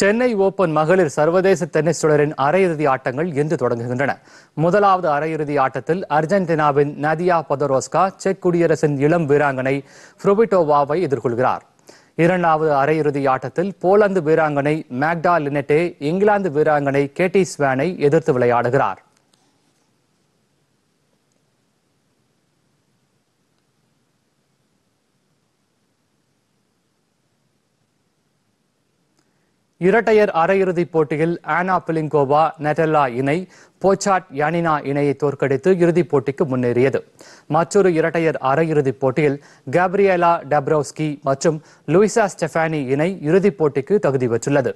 Chennai open மகளிர் சர்வதேச tennis தொடரின் அரையிறுதி ஆட்டங்கள் இன்று தொடங்குகின்றன முதலாவது அரையிறுதி ஆட்டத்தில் அர்ஜென்டினாவின் நதியா பதரோஸ்கா செக் குடியரசின் இளம் வீராங்கனை புரோபிட்டோவாவை எதிர்கொள்கிறார் இரண்டாவது அரையிறுதி ஆட்டத்தில் போலந்து வீராங்கனை மேக்டா லினெட்டே இங்கிலாந்து வீராங்கனை கேட்டி ஸ்வானை எதிர்த்து விளையாடுகிறார் இரட்டையர் அரையிறுதிப் போட்டியில் ஆனா பிலிங்கோவா நெட்டல்லா இணை போச்சாட் யானினா இணையை தோற்கடித்து இறுதிப் போட்டிக்கு முன்னேறியது மற்றொரு இரட்டையர் அரையிறுதிப் போட்டியில் கேப்ரியலா டப்ரௌஸ்கி மற்றும் லூயிசா ஸ்டெஃபானி இணை இறுதிப் போட்டிக்கு தகுதி பெற்றுள்ளது